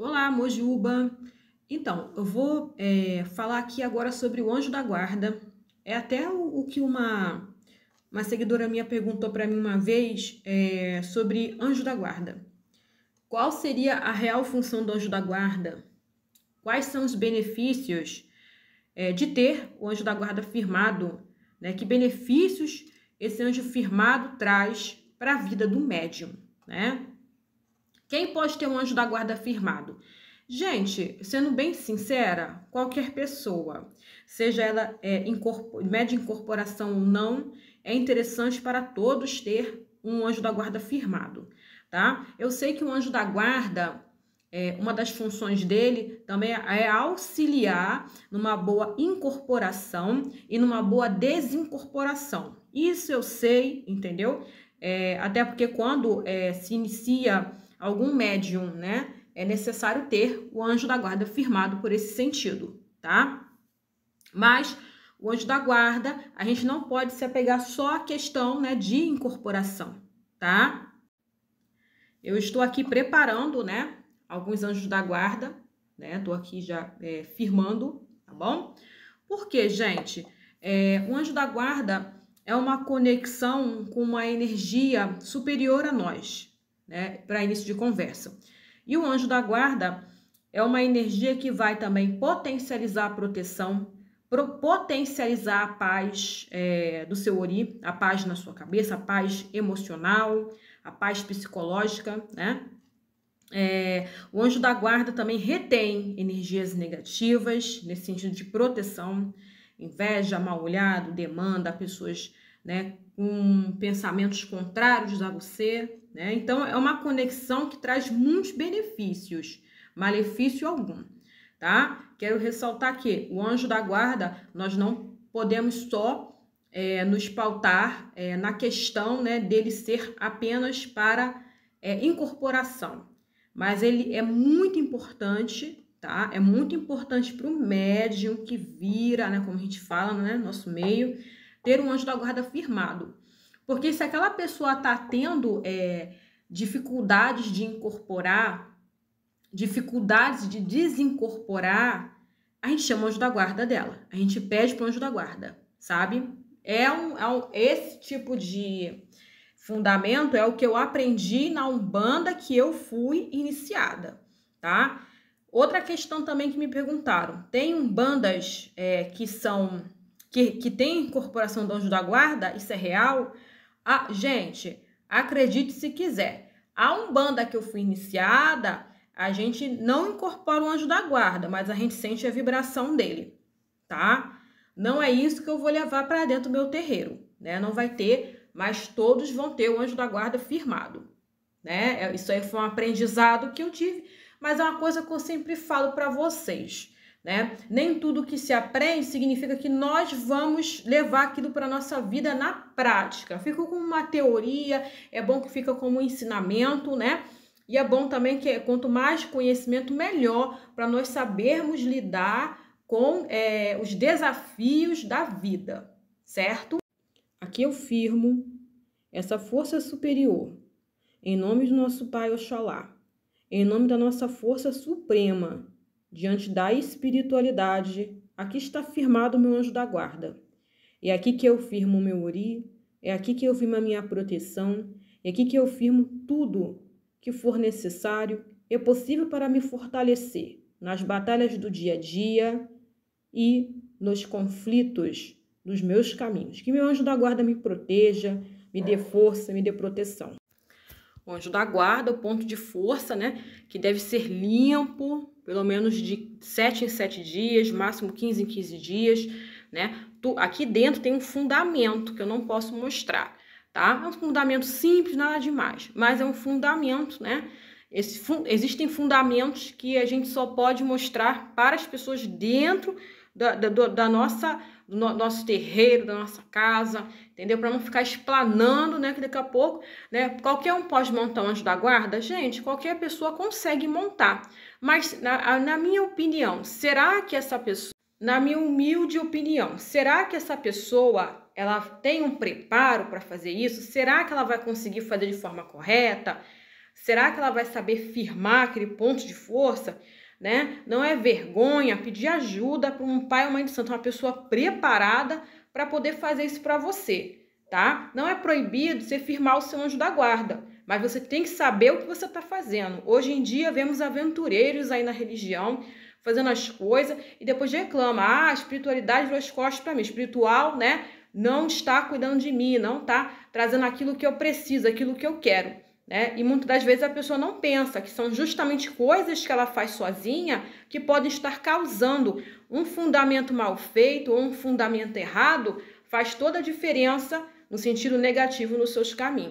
Olá, Mojuba! Então, eu vou é, falar aqui agora sobre o anjo da guarda. É até o, o que uma, uma seguidora minha perguntou para mim uma vez é, sobre anjo da guarda. Qual seria a real função do anjo da guarda? Quais são os benefícios é, de ter o anjo da guarda firmado? Né? Que benefícios esse anjo firmado traz para a vida do médium, né? Quem pode ter um anjo da guarda firmado? Gente, sendo bem sincera, qualquer pessoa, seja ela é, média incorporação ou não, é interessante para todos ter um anjo da guarda firmado, tá? Eu sei que o anjo da guarda, é, uma das funções dele também é auxiliar numa boa incorporação e numa boa desincorporação. Isso eu sei, entendeu? É, até porque quando é, se inicia algum médium, né? É necessário ter o anjo da guarda firmado por esse sentido, tá? Mas o anjo da guarda, a gente não pode se apegar só à questão, né, de incorporação, tá? Eu estou aqui preparando, né, alguns anjos da guarda, né? Tô aqui já é, firmando, tá bom? Porque, gente, é, o anjo da guarda é uma conexão com uma energia superior a nós, né, para início de conversa. E o anjo da guarda é uma energia que vai também potencializar a proteção, potencializar a paz é, do seu ori, a paz na sua cabeça, a paz emocional, a paz psicológica, né? É, o anjo da guarda também retém energias negativas, nesse sentido de proteção, inveja, mal olhado, demanda, pessoas né, com pensamentos contrários a você. Né? Então, é uma conexão que traz muitos benefícios, malefício algum. Tá? Quero ressaltar que o anjo da guarda, nós não podemos só é, nos pautar é, na questão né, dele ser apenas para é, incorporação, mas ele é muito importante tá? É muito importante para o médium que vira, né? Como a gente fala, né? Nosso meio, ter um anjo da guarda firmado. Porque se aquela pessoa está tendo é, dificuldades de incorporar, dificuldades de desincorporar, a gente chama o anjo da guarda dela. A gente pede para o anjo da guarda, sabe? É um, é um, esse tipo de fundamento é o que eu aprendi na Umbanda que eu fui iniciada, tá? Outra questão também que me perguntaram: tem umbandas é, que são que, que tem incorporação do anjo da guarda, isso é real? Ah, gente, acredite se quiser. A Umbanda que eu fui iniciada, a gente não incorpora o anjo da guarda, mas a gente sente a vibração dele, tá? Não é isso que eu vou levar para dentro do meu terreiro, né? Não vai ter, mas todos vão ter o anjo da guarda firmado, né? É, isso aí foi um aprendizado que eu tive, mas é uma coisa que eu sempre falo para vocês né? Nem tudo que se aprende significa que nós vamos levar aquilo para nossa vida na prática. Fica como uma teoria, é bom que fica como um ensinamento, né? E é bom também que quanto mais conhecimento, melhor para nós sabermos lidar com é, os desafios da vida, certo? Aqui eu firmo essa força superior, em nome do nosso Pai Oxalá, em nome da nossa força suprema, diante da espiritualidade, aqui está firmado o meu anjo da guarda. É aqui que eu firmo o meu ori, é aqui que eu firmo a minha proteção, é aqui que eu firmo tudo que for necessário, é possível para me fortalecer nas batalhas do dia a dia e nos conflitos dos meus caminhos. Que meu anjo da guarda me proteja, me dê força, me dê proteção. O anjo da guarda, o ponto de força, né? Que deve ser limpo, pelo menos de 7 em 7 dias, máximo 15 em 15 dias, né? Aqui dentro tem um fundamento que eu não posso mostrar, tá? É um fundamento simples, nada demais, mas é um fundamento, né? Esse, existem fundamentos que a gente só pode mostrar para as pessoas dentro da, da, da nossa do no nosso terreiro, da nossa casa, entendeu? Para não ficar explanando, né? Que daqui a pouco, né? Qualquer um pode montar um anjo da guarda, gente. Qualquer pessoa consegue montar. Mas na, na minha opinião, será que essa pessoa, na minha humilde opinião, será que essa pessoa ela tem um preparo para fazer isso? Será que ela vai conseguir fazer de forma correta? Será que ela vai saber firmar aquele ponto de força? né? Não é vergonha pedir ajuda para um pai ou mãe de santo, uma pessoa preparada para poder fazer isso para você, tá? Não é proibido você firmar o seu anjo da guarda, mas você tem que saber o que você está fazendo. Hoje em dia vemos aventureiros aí na religião fazendo as coisas e depois reclama: ah, a espiritualidade virou as costas para mim, espiritual, né? Não está cuidando de mim, não está trazendo aquilo que eu preciso, aquilo que eu quero. Né? E muitas das vezes a pessoa não pensa que são justamente coisas que ela faz sozinha que podem estar causando um fundamento mal feito ou um fundamento errado, faz toda a diferença no sentido negativo nos seus caminhos.